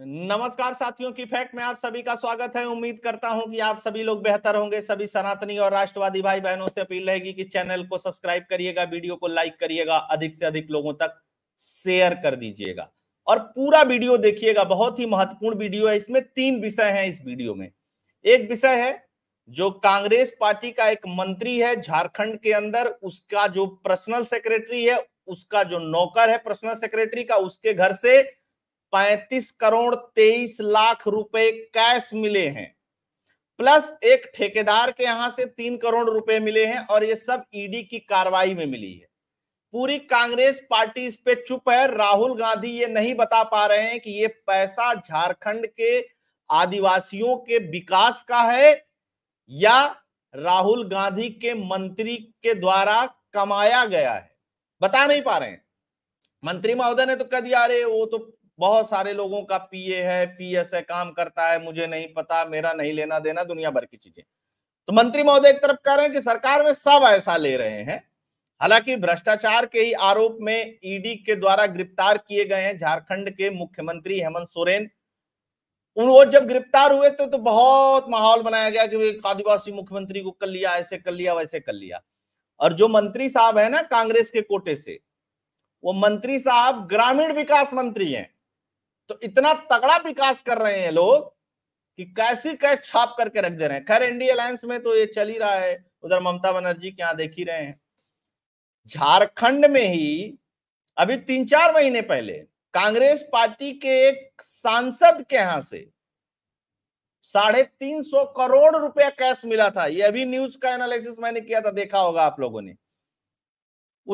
नमस्कार साथियों की फैक्ट में आप सभी का स्वागत है उम्मीद करता हूं कि आप सभी लोग बेहतर होंगे सभी सनातनी और राष्ट्रवादी भाई बहनों से अपील रहेगी कि चैनल को सब्सक्राइब करिएगा वीडियो को लाइक करिएगा अधिक से अधिक लोगों तक शेयर कर दीजिएगा और पूरा वीडियो देखिएगा बहुत ही महत्वपूर्ण वीडियो है इसमें तीन विषय है इस वीडियो में एक विषय है जो कांग्रेस पार्टी का एक मंत्री है झारखंड के अंदर उसका जो पर्सनल सेक्रेटरी है उसका जो नौकर है पर्सनल सेक्रेटरी का उसके घर से पैंतीस करोड़ तेईस लाख रुपए कैश मिले हैं प्लस एक ठेकेदार के यहां से तीन करोड़ रुपए मिले हैं और ये सब ईडी की कार्रवाई में मिली है पूरी कांग्रेस पार्टी इस पे चुप है राहुल गांधी ये नहीं बता पा रहे हैं कि ये पैसा झारखंड के आदिवासियों के विकास का है या राहुल गांधी के मंत्री के द्वारा कमाया गया है बता नहीं पा रहे हैं मंत्री महोदय ने तो कह दिया अरे वो तो बहुत सारे लोगों का पीए है पीएस है काम करता है मुझे नहीं पता मेरा नहीं लेना देना दुनिया भर की चीजें तो मंत्री महोदय एक तरफ कह रहे हैं कि सरकार में सब ऐसा ले रहे हैं हालांकि भ्रष्टाचार के ही आरोप में ईडी के द्वारा गिरफ्तार किए गए हैं झारखंड के मुख्यमंत्री हेमंत सोरेन उन वो जब गिरफ्तार हुए तो, तो बहुत माहौल बनाया गया कि आदिवासी मुख्यमंत्री को कर लिया ऐसे कर लिया वैसे कर लिया और जो मंत्री साहब है ना कांग्रेस के कोटे से वो मंत्री साहब ग्रामीण विकास मंत्री हैं तो इतना तगड़ा विकास कर रहे हैं लोग कि कैसी कैश छाप करके रख दे रहे हैं खैर एनडीए अलायंस में तो ये चल ही रहा है उधर ममता बनर्जी के यहां देख ही रहे हैं झारखंड में ही अभी तीन चार महीने पहले कांग्रेस पार्टी के एक सांसद के यहां से साढ़े तीन सौ करोड़ रुपया कैश मिला था यह अभी न्यूज का एनालिसिस मैंने किया था देखा होगा आप लोगों ने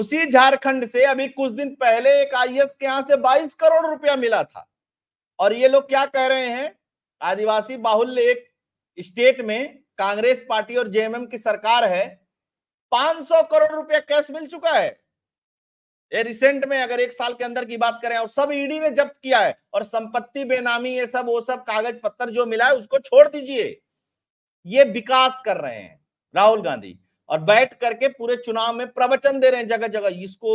उसी झारखंड से अभी कुछ दिन पहले एक आईएस के यहां से 22 करोड़ रुपया मिला था और ये लोग क्या कह रहे हैं आदिवासी बाहुल्य एक स्टेट में कांग्रेस पार्टी और जेएमएम की सरकार है 500 करोड़ रुपया कैश मिल चुका है ये रिसेंट में अगर एक साल के अंदर की बात करें और सब ईडी e ने जब्त किया है और संपत्ति बेनामी ये सब वो सब कागज पत्थर जो मिला है उसको छोड़ दीजिए ये विकास कर रहे हैं राहुल गांधी और बैठ करके पूरे चुनाव में प्रवचन दे रहे हैं जगह जगह इसको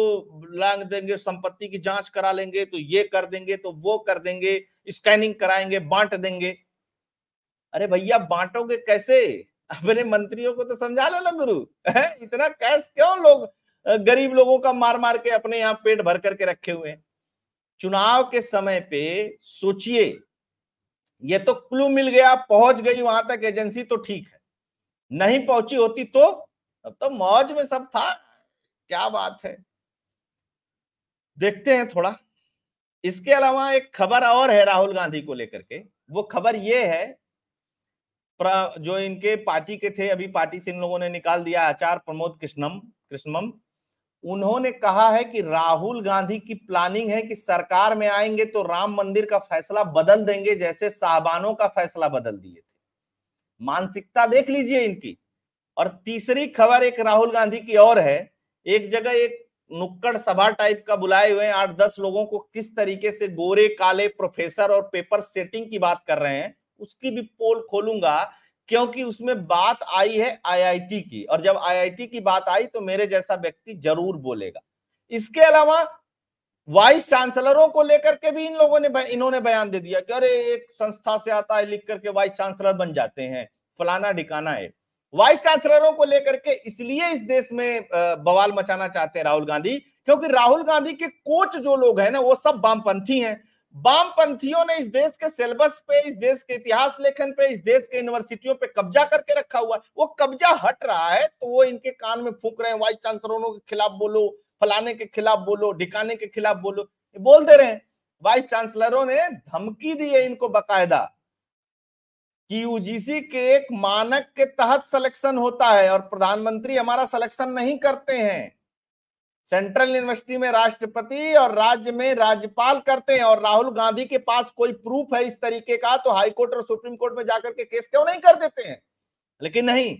लांग देंगे संपत्ति की जांच करा लेंगे तो ये कर देंगे तो वो कर देंगे स्कैनिंग कराएंगे बांट देंगे अरे भैया बांटोगे कैसे अपने मंत्रियों को तो समझा लो ना गुरु है? इतना कैश क्यों लोग गरीब लोगों का मार मार के अपने यहाँ पेट भर करके रखे हुए हैं चुनाव के समय पे सोचिए ये तो क्लू मिल गया पहुंच गई वहां तक एजेंसी तो ठीक है नहीं पहुंची होती तो तब तो मौज में सब था क्या बात है देखते हैं थोड़ा इसके अलावा एक खबर और है राहुल गांधी को लेकर के वो खबर ये है जो इनके पार्टी के थे अभी पार्टी से इन लोगों ने निकाल दिया आचार प्रमोद कृष्णम कृष्णम उन्होंने कहा है कि राहुल गांधी की प्लानिंग है कि सरकार में आएंगे तो राम मंदिर का फैसला बदल देंगे जैसे साहबानों का फैसला बदल दिए थे मानसिकता देख लीजिए इनकी और तीसरी खबर एक राहुल गांधी की और है एक जगह एक नुक्कड़ सभा टाइप का बुलाए हुए आठ दस लोगों को किस तरीके से गोरे काले प्रोफेसर और पेपर सेटिंग की बात कर रहे हैं उसकी भी पोल खोलूंगा क्योंकि उसमें बात आई है आईआईटी की और जब आईआईटी की बात आई तो मेरे जैसा व्यक्ति जरूर बोलेगा इसके अलावा वाइस चांसलरों को लेकर के भी इन लोगों ने इन्होंने बयान दे दिया कि अरे एक संस्था से आता है लिख करके वाइस चांसलर बन जाते हैं फलाना ढिकाना है वाइस चांसलरों को लेकर के इसलिए इस देश में बवाल मचाना चाहते हैं राहुल गांधी क्योंकि राहुल गांधी के कोच जो लोग हैं ना वो सब वामपंथी हैं वामपंथियों ने इस देश के सिलेबस पे इस देश के इतिहास लेखन पे इस देश के यूनिवर्सिटियों पे कब्जा करके रखा हुआ है वो कब्जा हट रहा है तो वो इनके कान में फूक रहे हैं वाइस चांसलरों के खिलाफ बोलो फलाने के खिलाफ बोलो ढिकाने के खिलाफ बोलो बोल दे रहे हैं वाइस चांसलरों ने धमकी दी है इनको बाकायदा कि यूजीसी के एक मानक के तहत सिलेक्शन होता है और प्रधानमंत्री हमारा सिलेक्शन नहीं करते हैं सेंट्रल यूनिवर्सिटी में राष्ट्रपति और राज्य में राज्यपाल करते हैं और राहुल गांधी के पास कोई प्रूफ है इस तरीके का तो हाईकोर्ट और सुप्रीम कोर्ट में जाकर के केस क्यों नहीं कर देते हैं लेकिन नहीं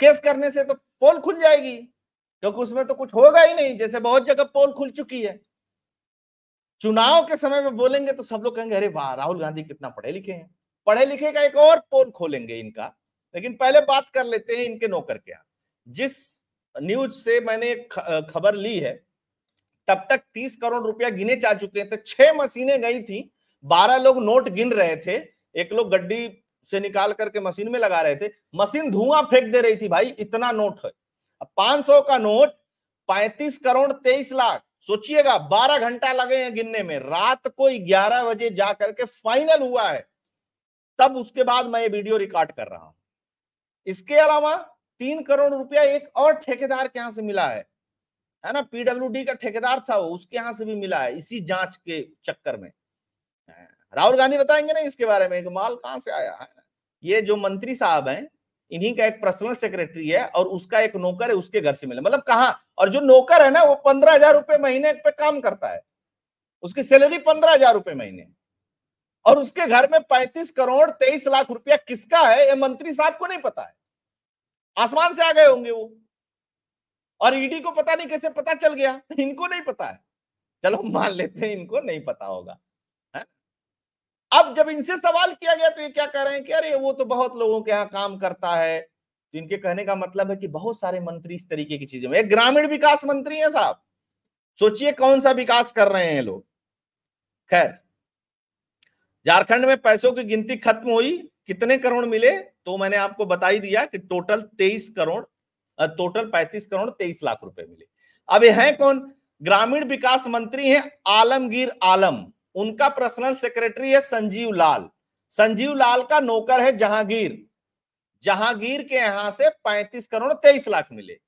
केस करने से तो पोल खुल जाएगी क्योंकि उसमें तो कुछ होगा ही नहीं जैसे बहुत जगह पोल खुल चुकी है चुनाव के समय में बोलेंगे तो सब लोग कहेंगे अरे वाह राहुल गांधी कितना पढ़े लिखे हैं पढ़े लिखे का एक और पोल खोलेंगे इनका लेकिन पहले बात कर लेते हैं इनके नौकर के यहां जिस न्यूज से मैंने खबर ली है तब तक तीस करोड़ रुपया गिने जा चुके थे तो छह मशीनें गई थी बारह लोग नोट गिन रहे थे एक लोग गड्डी से निकाल करके मशीन में लगा रहे थे मशीन धुआं फेंक दे रही थी भाई इतना नोट है पांच सौ का नोट पैंतीस करोड़ तेईस लाख सोचिएगा बारह घंटा लगे हैं गिनने में रात को ग्यारह बजे जाकर के फाइनल हुआ है तब उसके बाद मैं ये वीडियो रिकॉर्ड कर रहा हूं इसके अलावा तीन करोड़ रुपया एक और ठेकेदार के यहां से मिला है है ना पीडब्ल्यू का ठेकेदार था वो उसके यहां से भी मिला है इसी जांच के चक्कर में राहुल गांधी बताएंगे ना इसके बारे में माल कहां से आया है ये जो मंत्री साहब हैं इन्हीं का एक पर्सनल सेक्रेटरी है और उसका एक नौकर है उसके घर से मिला मतलब कहा और जो नौकर है ना वो पंद्रह हजार रुपए महीने पे काम करता है उसकी सैलरी पंद्रह हजार रुपए महीने और उसके घर में 35 करोड़ 23 लाख रुपया किसका है ये मंत्री साहब को नहीं पता है आसमान से आ गए होंगे वो और ईडी e को पता नहीं कैसे पता चल गया इनको नहीं पता है चलो मान लेते हैं इनको नहीं पता होगा है? अब जब इनसे सवाल किया गया तो ये क्या कह रहे हैं कि अरे वो तो बहुत लोगों के यहाँ काम करता है तो इनके कहने का मतलब है कि बहुत सारे मंत्री इस तरीके की चीजें एक ग्रामीण विकास मंत्री है साहब सोचिए कौन सा विकास कर रहे हैं लोग खैर झारखंड में पैसों की गिनती खत्म हुई कितने करोड़ मिले तो मैंने आपको बता ही दिया कि टोटल तेईस करोड़ टोटल पैंतीस करोड़ तेईस लाख रुपए मिले अब ये हैं कौन ग्रामीण विकास मंत्री हैं आलमगीर आलम उनका पर्सनल सेक्रेटरी है संजीव लाल संजीव लाल का नौकर है जहांगीर जहांगीर के यहां से पैंतीस करोड़ तेईस लाख मिले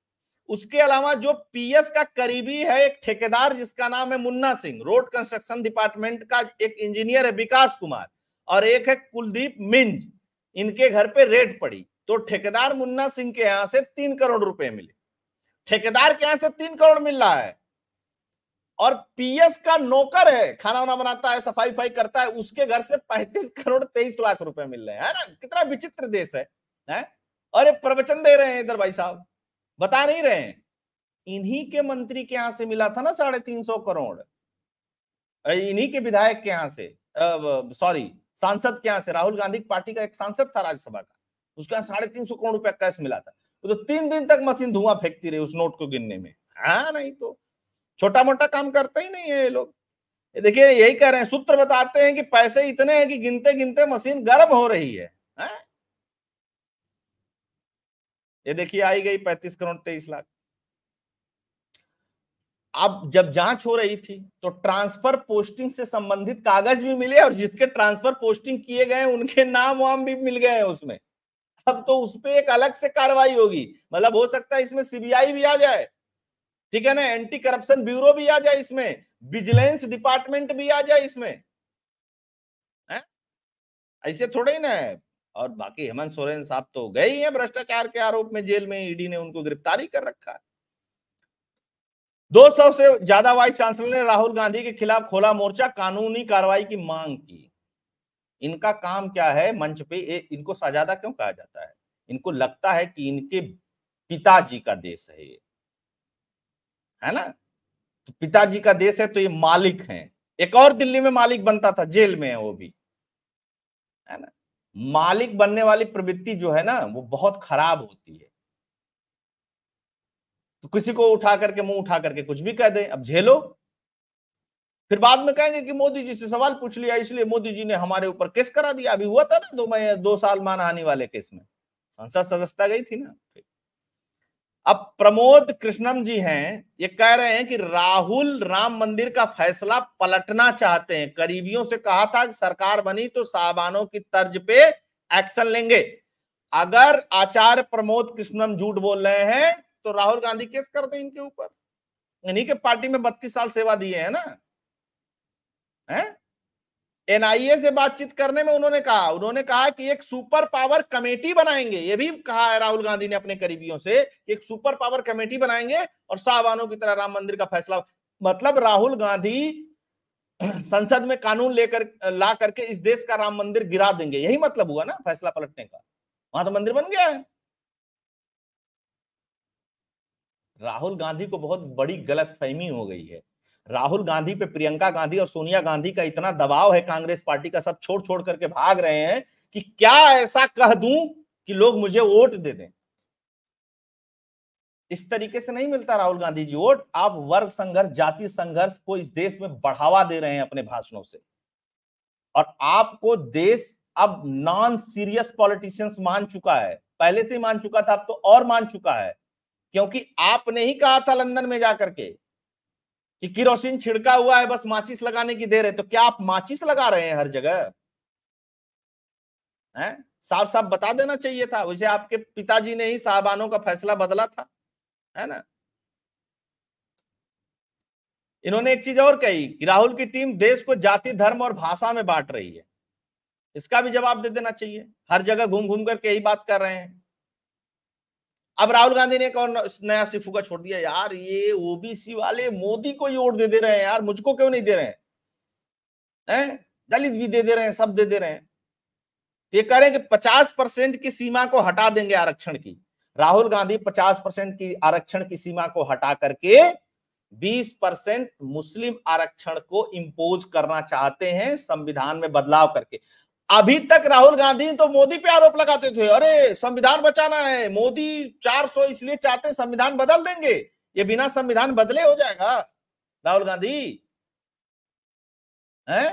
उसके अलावा जो पीएस का करीबी है एक ठेकेदार जिसका नाम है Munna Singh road construction department का एक इंजीनियर है विकास कुमार और एक है कुलदीप मिंज इनके घर पे रेड पड़ी तो ठेकेदार मुन्ना सिंह के यहां से तीन करोड़ रुपए मिले ठेकेदार के यहां से तीन करोड़ मिल रहा है और पीएस का नौकर है खाना वाना बनाता है सफाई फाई करता है उसके घर से पैंतीस करोड़ तेईस लाख रुपए मिल रहे हैं है ना कितना विचित्र देश है, है? और ये प्रवचन दे रहे हैं इधर भाई साहब बता नहीं रहे इन्हीं के मंत्री के यहां से मिला था ना साढ़े तीन सौ करोड़ इन्हीं के विधायक के यहां से सॉरी सांसद के यहां से राहुल गांधी पार्टी का एक सांसद था राज्यसभा का उसके यहाँ साढ़े तीन सौ करोड़ रुपया कैश मिला था तो तीन दिन तक मशीन धुआं फेंकती रही उस नोट को गिनने में हा नहीं तो छोटा मोटा काम करते ही नहीं है ये लोग देखिए यही कह रहे हैं सूत्र बताते हैं कि पैसे इतने हैं कि गिनते गिनते मशीन गर्म हो रही है, है? हाँ? ये देखिए आई गई पैंतीस करोड़ तेईस लाख अब जब जांच हो रही थी तो ट्रांसफर पोस्टिंग से संबंधित कागज भी मिले और जिसके ट्रांसफर पोस्टिंग किए गए उनके नाम वाम भी मिल गए हैं उसमें अब तो उस पर एक अलग से कार्रवाई होगी मतलब हो सकता है इसमें सीबीआई भी आ जाए ठीक है ना एंटी करप्शन ब्यूरो भी आ जाए इसमें विजिलेंस डिपार्टमेंट भी आ जाए इसमें ऐसे थोड़े ही ना है और बाकी हेमंत सोरेन साहब तो गए ही हैं भ्रष्टाचार के आरोप में जेल में ईडी ने उनको गिरफ्तारी कर रखा है 200 से ज्यादा वाइस चांसलर ने राहुल गांधी के खिलाफ खोला मोर्चा कानूनी कार्रवाई की मांग की इनका काम क्या है मंच पे ए, इनको साजादा क्यों कहा जाता है इनको लगता है कि इनके पिताजी का देश है ये है ना तो पिताजी का देश है तो ये मालिक हैं एक और दिल्ली में मालिक बनता था जेल में है वो भी है ना मालिक बनने वाली प्रवृत्ति जो है ना वो बहुत खराब होती है तो किसी को उठा करके मुंह उठा करके कुछ भी कह दे अब झेलो फिर बाद में कहेंगे कि मोदी जी से सवाल पूछ लिया इसलिए मोदी जी ने हमारे ऊपर केस करा दिया अभी हुआ था ना दो मैं दो साल आने वाले केस में संसद सदस्यता गई थी ना अब प्रमोद कृष्णम जी हैं ये कह रहे हैं कि राहुल राम मंदिर का फैसला पलटना चाहते हैं करीबियों से कहा था कि सरकार बनी तो साहबानों की तर्ज पे एक्शन लेंगे अगर आचार्य प्रमोद कृष्णम झूठ बोल रहे हैं तो राहुल गांधी केस कर दे इनके ऊपर इन्हीं के पार्टी में बत्तीस साल सेवा दिए है ना है एनआईए से बातचीत करने में उन्होंने कहा उन्होंने कहा कि एक सुपर पावर कमेटी बनाएंगे ये भी कहा है राहुल गांधी ने अपने करीबियों से कि एक सुपर पावर कमेटी बनाएंगे और साहबानों की तरह राम मंदिर का फैसला मतलब राहुल गांधी संसद में कानून लेकर ला करके इस देश का राम मंदिर गिरा देंगे यही मतलब हुआ ना फैसला पलटने का वहां तो मंदिर बन गया है राहुल गांधी को बहुत बड़ी गलतफहमी हो गई है राहुल गांधी पे प्रियंका गांधी और सोनिया गांधी का इतना दबाव है कांग्रेस पार्टी का सब छोड़ छोड़ करके भाग रहे हैं कि क्या ऐसा कह दूं कि लोग मुझे वोट दे दें इस तरीके से नहीं मिलता राहुल गांधी जी वोट आप वर्ग संघर्ष जाति संघर्ष को इस देश में बढ़ावा दे रहे हैं अपने भाषणों से और आपको देश अब नॉन सीरियस पॉलिटिशियंस मान चुका है पहले से मान चुका था अब तो और मान चुका है क्योंकि आपने ही कहा था लंदन में जाकर के कि किरोसिन छिड़का हुआ है बस माचिस लगाने की देर है तो क्या आप माचिस लगा रहे हैं हर जगह है साफ साफ बता देना चाहिए था उसे आपके पिताजी ने ही साहबानों का फैसला बदला था है ना इन्होंने एक चीज और कही कि राहुल की टीम देश को जाति धर्म और भाषा में बांट रही है इसका भी जवाब दे देना चाहिए हर जगह घूम घूम करके यही बात कर रहे हैं अब राहुल गांधी ने एक और नया सिफुका छोड़ दिया यार ये ओबीसी वाले मोदी को ही वोट दे दे रहे हैं यार मुझको क्यों नहीं दे रहे हैं है? दलित भी दे दे रहे हैं सब दे दे रहे हैं ये कह रहे हैं कि पचास परसेंट की सीमा को हटा देंगे आरक्षण की राहुल गांधी पचास परसेंट की आरक्षण की सीमा को हटा करके बीस परसेंट मुस्लिम आरक्षण को इम्पोज करना चाहते हैं संविधान में बदलाव करके अभी तक राहुल गांधी तो मोदी पे आरोप लगाते थे अरे संविधान बचाना है मोदी 400 इसलिए चाहते संविधान बदल देंगे ये बिना संविधान बदले हो जाएगा राहुल गांधी है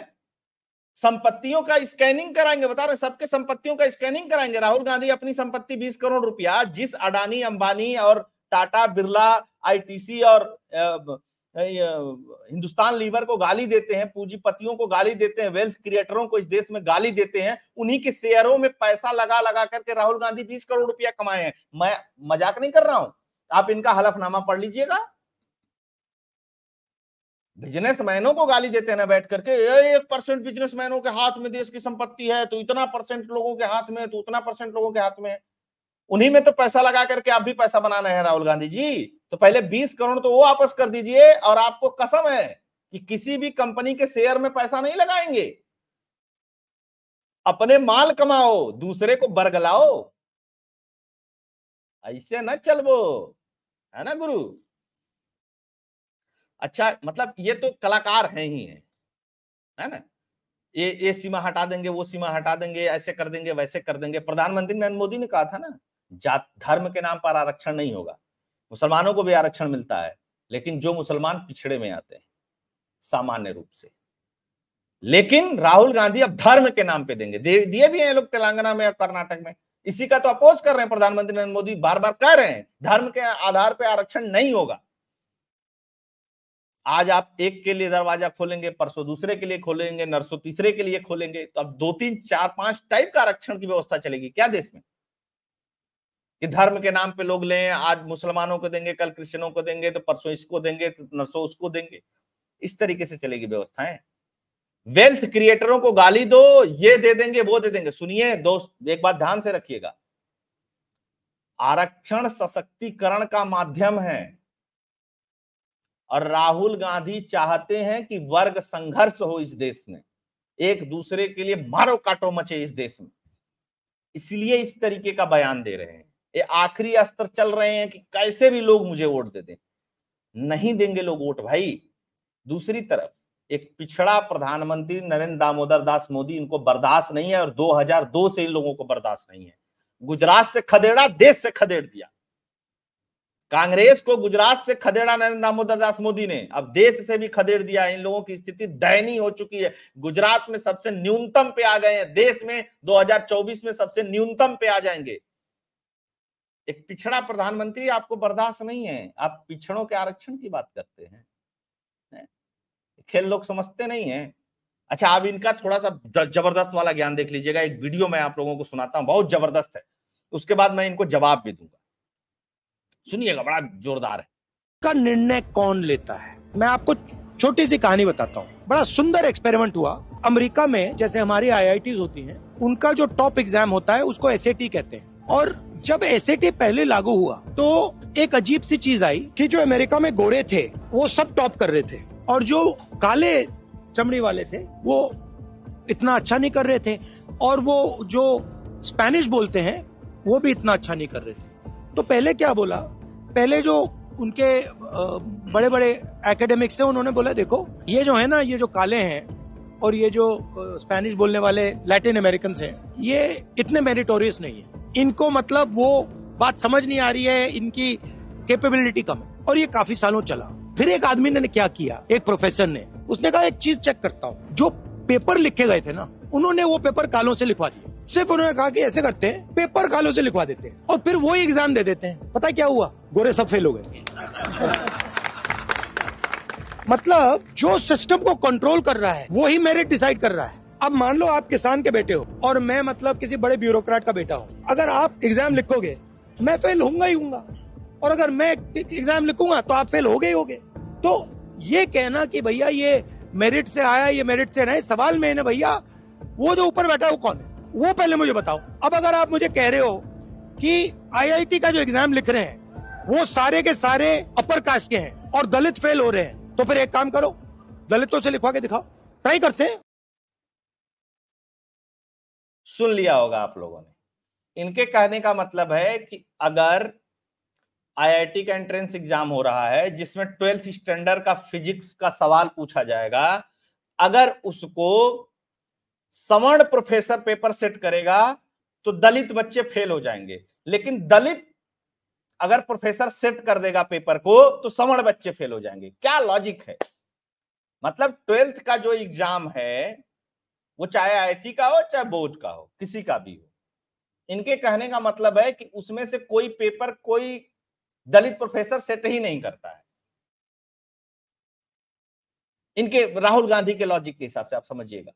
संपत्तियों का स्कैनिंग कराएंगे बता रहे सबके संपत्तियों का स्कैनिंग कराएंगे राहुल गांधी अपनी संपत्ति 20 करोड़ रुपया जिस अडानी अंबानी और टाटा बिरला आईटीसी और हिंदुस्तान लीवर को गाली देते हैं पूंजीपतियों को गाली देते हैं वेल्थ क्रिएटरों को इस देश में गाली देते हैं उन्हीं के शेयरों में पैसा लगा लगा करके राहुल गांधी बीस करोड़ रुपया कमाए हैं मैं मजाक नहीं कर रहा हूं आप इनका हलफनामा पढ़ लीजिएगा बिजनेसमैनों को गाली देते हैं ना बैठ करके एक परसेंट बिजनेसमैनों के हाथ में देश की संपत्ति है तो इतना परसेंट लोगों के हाथ में तो उतना परसेंट लोगों के हाथ में उन्हीं में तो पैसा लगा करके आप भी पैसा बनाना है राहुल गांधी जी तो पहले 20 करोड़ तो वो वापस कर दीजिए और आपको कसम है कि किसी भी कंपनी के शेयर में पैसा नहीं लगाएंगे अपने माल कमाओ दूसरे को बरगलाओ ऐसे ना चलबो है ना गुरु अच्छा मतलब ये तो कलाकार हैं ही हैं है ना ये ये सीमा हटा देंगे वो सीमा हटा देंगे ऐसे कर देंगे वैसे कर देंगे प्रधानमंत्री नरेंद्र मोदी ने कहा था ना जात धर्म के नाम पर आरक्षण नहीं होगा मुसलमानों को भी आरक्षण मिलता है लेकिन जो मुसलमान पिछड़े में आते हैं सामान्य रूप से लेकिन राहुल गांधी अब धर्म के नाम पे देंगे दिए भी हैं लोग तेलंगाना में और कर्नाटक में इसी का तो अपोज कर रहे हैं प्रधानमंत्री नरेंद्र मोदी बार बार कह रहे हैं धर्म के आधार पर आरक्षण नहीं होगा आज आप एक के लिए दरवाजा खोलेंगे परसों दूसरे के लिए खोलेंगे नरसों तीसरे के लिए खोलेंगे तो अब दो तीन चार पांच टाइप का आरक्षण की व्यवस्था चलेगी क्या देश में कि धर्म के नाम पे लोग लें आज मुसलमानों को देंगे कल क्रिश्चियनों को देंगे तो परसों इसको देंगे तो नरसों उसको देंगे इस तरीके से चलेगी व्यवस्थाएं वेल्थ क्रिएटरों को गाली दो ये दे देंगे वो दे देंगे सुनिए दोस्त एक बात ध्यान से रखिएगा आरक्षण सशक्तिकरण का माध्यम है और राहुल गांधी चाहते हैं कि वर्ग संघर्ष हो इस देश में एक दूसरे के लिए मारो काटो मचे इस देश में इसलिए इस तरीके का बयान दे रहे हैं ये आखिरी अस्त्र चल रहे हैं कि कैसे भी लोग मुझे वोट दे दें नहीं देंगे लोग वोट भाई दूसरी तरफ एक पिछड़ा प्रधानमंत्री नरेंद्र दामोदर दास मोदी इनको बर्दाश्त नहीं है और 2002 से इन लोगों को बर्दाश्त नहीं है गुजरात से खदेड़ा देश से खदेड़ दिया कांग्रेस को गुजरात से खदेड़ा नरेंद्र दामोदर दास मोदी ने अब देश से भी खदेड़ दिया इन लोगों की स्थिति दयनीय हो चुकी है गुजरात में सबसे न्यूनतम पे आ गए हैं देश में 2024 में सबसे न्यूनतम पे आ जाएंगे एक पिछड़ा प्रधानमंत्री आपको बर्दाश्त नहीं है आप पिछड़ों के आरक्षण की बात करते हैं खेल लोग समझते नहीं है अच्छा आप इनका थोड़ा सा जबरदस्त वाला ज्ञान देख लीजिएगा एक वीडियो मैं आप लोगों को सुनाता हूं बहुत जबरदस्त है उसके बाद मैं इनको जवाब भी दूंगा सुनिएगा बड़ा जोरदार है का निर्णय कौन लेता है मैं आपको छोटी सी कहानी बताता हूँ बड़ा सुंदर एक्सपेरिमेंट हुआ अमेरिका में जैसे हमारी आईआईटीज होती हैं उनका जो टॉप एग्जाम होता है उसको एसएटी कहते हैं और जब एस पहले लागू हुआ तो एक अजीब सी चीज आई कि जो अमेरिका में गोरे थे वो सब टॉप कर रहे थे और जो काले चमड़ी वाले थे वो इतना अच्छा नहीं कर रहे थे और वो जो स्पेनिश बोलते हैं वो भी इतना अच्छा नहीं कर रहे थे तो पहले क्या बोला पहले जो उनके बड़े बड़े एकेडमिक्स थे उन्होंने बोला देखो ये जो है ना ये जो काले हैं और ये जो स्पेनिश बोलने वाले लैटिन अमेरिकन हैं ये इतने मेरिटोरियस नहीं है इनको मतलब वो बात समझ नहीं आ रही है इनकी कैपेबिलिटी कम है और ये काफी सालों चला फिर एक आदमी ने क्या किया एक प्रोफेसर ने उसने कहा एक चीज चेक करता हूँ जो पेपर लिखे गए थे ना उन्होंने वो पेपर कालों से लिखवा दिए सिर्फ उन्होंने कहा कि ऐसे करते हैं पेपर कालों से लिखवा देते हैं और फिर वो एग्जाम दे देते हैं पता क्या हुआ गोरे सब फेल हो गए मतलब जो सिस्टम को कंट्रोल कर रहा है वो ही मेरिट डिसाइड कर रहा है अब मान लो आप किसान के बेटे हो और मैं मतलब किसी बड़े ब्यूरोक्रेट का बेटा हूँ अगर आप एग्जाम लिखोगे मैं फेल होऊंगा ही होऊंगा और अगर मैं एग्जाम लिखूंगा तो आप फेल हो गए होगे तो ये कहना कि भैया ये मेरिट से आया ये मेरिट से नहीं सवाल में भैया वो जो ऊपर बैठा वो कौन है वो पहले मुझे बताओ अब अगर आप मुझे कह रहे हो कि आईआईटी का जो एग्जाम लिख रहे हैं वो सारे के सारे अपर कास्ट के हैं और दलित फेल हो रहे हैं तो फिर एक काम करो दलितों से लिखवा के दिखाओ ट्राई करते हैं सुन लिया होगा आप लोगों ने इनके कहने का मतलब है कि अगर आईआईटी का एंट्रेंस एग्जाम हो रहा है जिसमें ट्वेल्थ स्टैंडर्ड का फिजिक्स का सवाल पूछा जाएगा अगर उसको समर्ण प्रोफेसर पेपर सेट करेगा तो दलित बच्चे फेल हो जाएंगे लेकिन दलित अगर प्रोफेसर सेट कर देगा पेपर को तो समण बच्चे फेल हो जाएंगे क्या लॉजिक है मतलब ट्वेल्थ का जो एग्जाम है वो चाहे आईटी का हो चाहे बोर्ड का हो किसी का भी हो इनके कहने का मतलब है कि उसमें से कोई पेपर कोई दलित प्रोफेसर सेट ही नहीं करता है इनके राहुल गांधी के लॉजिक के हिसाब से आप समझिएगा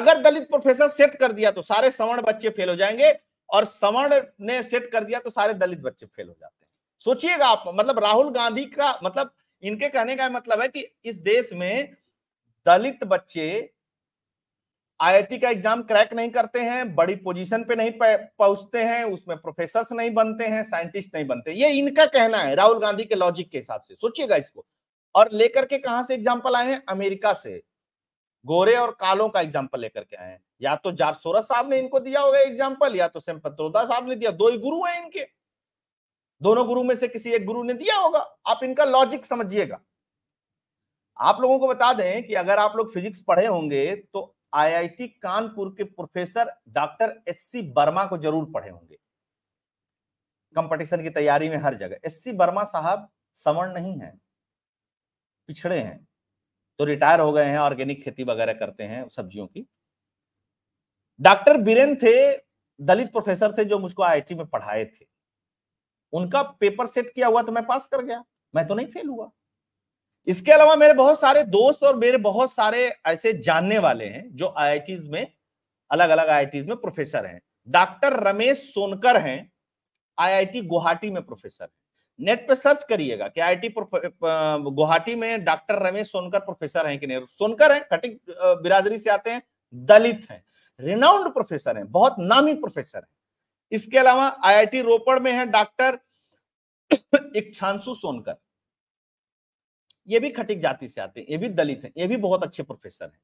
अगर दलित प्रोफेसर सेट कर दिया तो सारे सवर्ण बच्चे फेल हो जाएंगे और सवर्ण ने सेट कर दिया तो सारे दलित बच्चे फेल हो जाते हैं सोचिएगा आप मतलब राहुल गांधी का मतलब इनके कहने का मतलब है कि इस देश में दलित बच्चे आईआईटी का एग्जाम क्रैक नहीं करते हैं बड़ी पोजीशन पे नहीं पहुंचते हैं उसमें प्रोफेसर नहीं बनते हैं साइंटिस्ट नहीं बनते ये इनका कहना है राहुल गांधी के लॉजिक के हिसाब से सोचिएगा इसको और लेकर के कहा से एग्जाम्पल आए हैं अमेरिका से गोरे और कालों का एग्जाम्पल लेकर के आए हैं या तो जार्ज सोरस साहब ने इनको दिया होगा एग्जाम्पल या तो सेम पत्रोदा साहब ने दिया दो ही गुरु हैं इनके दोनों गुरु में से किसी एक गुरु ने दिया होगा आप इनका लॉजिक समझिएगा आप लोगों को बता दें कि अगर आप लोग फिजिक्स पढ़े होंगे तो आईआईटी कानपुर के professor doctor S C Verma को जरूर पढ़े होंगे कंपटीशन की तैयारी में हर जगह एस सी वर्मा साहब समण नहीं है पिछड़े हैं तो रिटायर हो गए हैं ऑर्गेनिक खेती वगैरह करते हैं सब्जियों की डॉक्टर बीरेन थे दलित प्रोफेसर थे जो मुझको आईआईटी में पढ़ाए थे उनका पेपर सेट किया हुआ तो मैं पास कर गया मैं तो नहीं फेल हुआ इसके अलावा मेरे बहुत सारे दोस्त और मेरे बहुत सारे ऐसे जानने वाले हैं जो आई में अलग अलग आई में प्रोफेसर हैं डॉक्टर रमेश सोनकर हैं आईआईटी गुवाहाटी में प्रोफेसर है नेट पे सर्च करिएगा कि आईआईटी गुवाहाटी में डॉक्टर रमेश सोनकर प्रोफेसर हैं कि नहीं सोनकर हैं कटिक बिरादरी से आते हैं दलित हैं रिनाउंड प्रोफेसर हैं बहुत नामी प्रोफेसर हैं इसके अलावा आईआईटी रोपड़ में है डॉक्टर इक्षांशु सोनकर ये भी खटिक जाति से आते हैं ये भी दलित हैं ये भी बहुत अच्छे प्रोफेसर हैं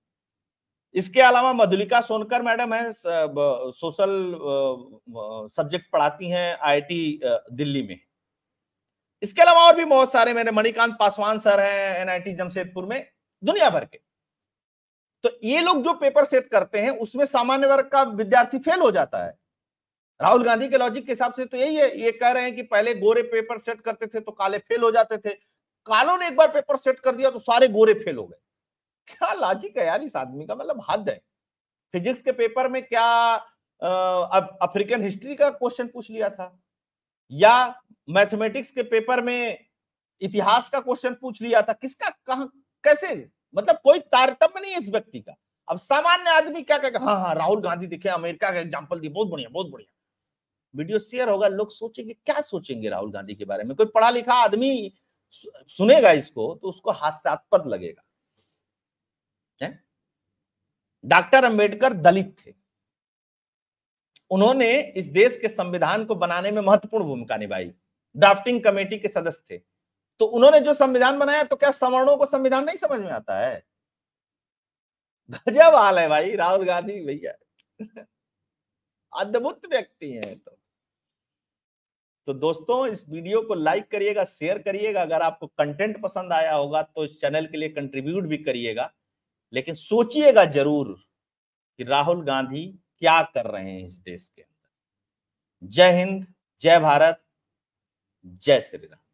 इसके अलावा मधुलिका सोनकर मैडम है सोशल सब्जेक्ट पढ़ाती हैं आईआईटी दिल्ली में इसके अलावा और भी बहुत सारे मेरे मणिकांत पासवान सर हैं एनआईटी जमशेदपुर में दुनिया भर के तो ये लोग जो पेपर सेट करते हैं उसमें सामान्य वर्ग का विद्यार्थी फेल हो जाता है राहुल गांधी के लॉजिक के हिसाब से तो यही है ये कह रहे हैं कि पहले गोरे पेपर सेट करते थे तो काले फेल हो जाते थे कालों ने एक बार पेपर सेट कर दिया तो सारे गोरे फेल हो गए क्या लॉजिक है यार इस आदमी का मतलब हद है फिजिक्स के पेपर में क्या अफ्रीकन हिस्ट्री का क्वेश्चन पूछ लिया था या मैथमेटिक्स के पेपर में इतिहास का क्वेश्चन पूछ लिया था किसका कहा कैसे मतलब कोई तारतम्य नहीं इस व्यक्ति का अब सामान्य आदमी क्या कहेगा हाँ हाँ राहुल गांधी देखे अमेरिका का एग्जाम्पल दिए बहुत बढ़िया बहुत बढ़िया वीडियो शेयर होगा लोग सोचेंगे क्या सोचेंगे राहुल गांधी के बारे में कोई पढ़ा लिखा आदमी सुनेगा इसको तो उसको हास्यास्पद लगेगा डॉक्टर अंबेडकर दलित थे उन्होंने इस देश के संविधान को बनाने में महत्वपूर्ण भूमिका निभाई ड्राफ्टिंग कमेटी के सदस्य थे तो उन्होंने जो संविधान बनाया तो क्या सवर्णों को संविधान नहीं समझ में आता है गजब हाल है भाई राहुल गांधी भैया अद्भुत व्यक्ति हैं तो तो दोस्तों इस वीडियो को लाइक करिएगा शेयर करिएगा अगर आपको कंटेंट पसंद आया होगा तो इस चैनल के लिए कंट्रीब्यूट भी करिएगा लेकिन सोचिएगा जरूर कि राहुल गांधी क्या कर रहे हैं इस देश के अंदर जय हिंद जय भारत जय श्री राम